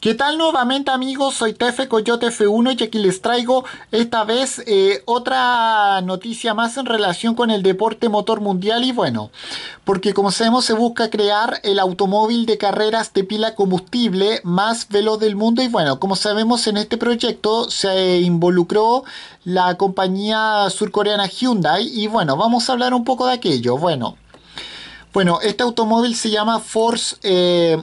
¿Qué tal nuevamente amigos? Soy Tefe Coyote F1 y aquí les traigo esta vez eh, otra noticia más en relación con el deporte motor mundial y bueno, porque como sabemos se busca crear el automóvil de carreras de pila combustible más veloz del mundo y bueno, como sabemos en este proyecto se involucró la compañía surcoreana Hyundai y bueno, vamos a hablar un poco de aquello. Bueno, bueno este automóvil se llama Force... Eh,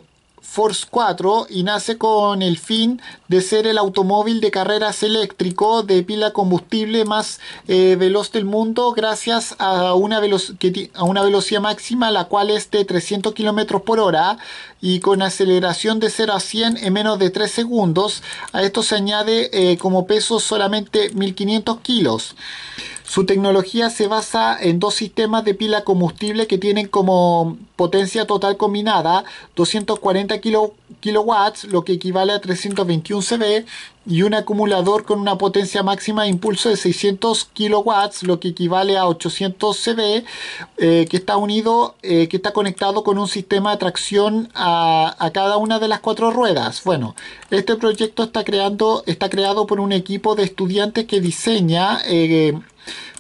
Force 4 y nace con el fin de ser el automóvil de carreras eléctrico de pila combustible más eh, veloz del mundo gracias a una, velocidad máxima la cual es de 300 km por hora y con aceleración de 0 a 100 en menos de 3 segundos. A esto se añade eh, como peso solamente 1500 kilos. Su tecnología se basa en dos sistemas de pila combustible que tienen como potencia total combinada 240 kW, lo que equivale a 321 CV, y un acumulador con una potencia máxima de impulso de 600 kilowatts, lo que equivale a 800 CV, eh, que está unido, eh, que está conectado con un sistema de tracción a, cada una de las cuatro ruedas. Bueno, este proyecto está creando, está creado por un equipo de estudiantes que diseña eh,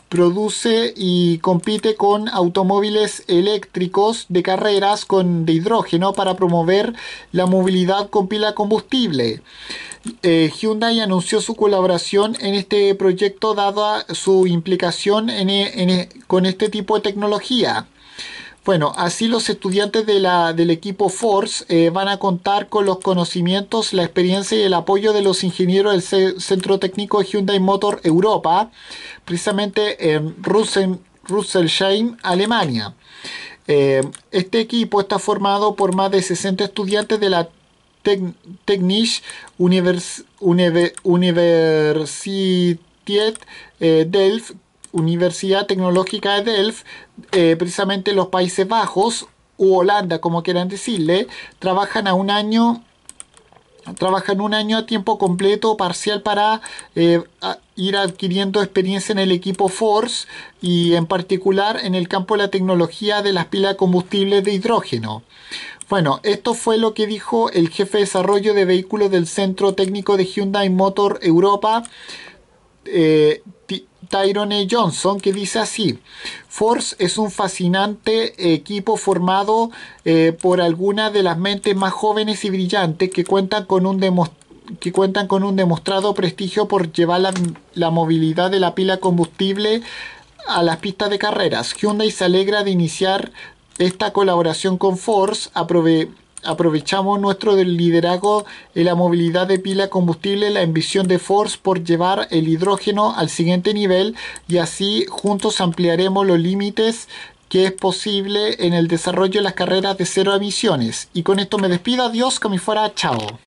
produce y compite con automóviles eléctricos de carreras con, de hidrógeno para promover la movilidad con pila combustible. Eh, Hyundai anunció su colaboración en este proyecto dada su implicación e, e, con este tipo de tecnología. Bueno, así los estudiantes del equipo Force eh, van a contar con los conocimientos, la experiencia y el apoyo de los ingenieros del Centro Técnico de Hyundai Motor Europa, precisamente en Russen, Russelsheim, Alemania. Eh, este equipo está formado por más de 60 estudiantes de la Technische Universität eh, Delft, Universidad Tecnológica de Delft, eh, precisamente los Países Bajos u Holanda, como quieran decirle, trabajan a un año trabajan un año a tiempo completo o parcial para eh, ir adquiriendo experiencia en el equipo Force y en particular en el campo de la tecnología de las pilas de combustible de hidrógeno. Bueno, esto fue lo que dijo el jefe de desarrollo de vehículos del Centro Técnico de Hyundai Motor Europa, eh, Tyrone Johnson, que dice así, Force es un fascinante equipo formado eh, por algunas de las mentes más jóvenes y brillantes que cuentan con un que cuentan con un demostrado prestigio por llevar la, movilidad de la pila combustible a las pistas de carreras. Hyundai se alegra de iniciar esta colaboración con Force, aprove aprovechamos nuestro liderazgo en la movilidad de pila combustible, la ambición de Force por llevar el hidrógeno al siguiente nivel y así juntos ampliaremos los límites que es posible en el desarrollo de las carreras de cero emisiones. Y con esto me despido, adiós, que me fuera, chao.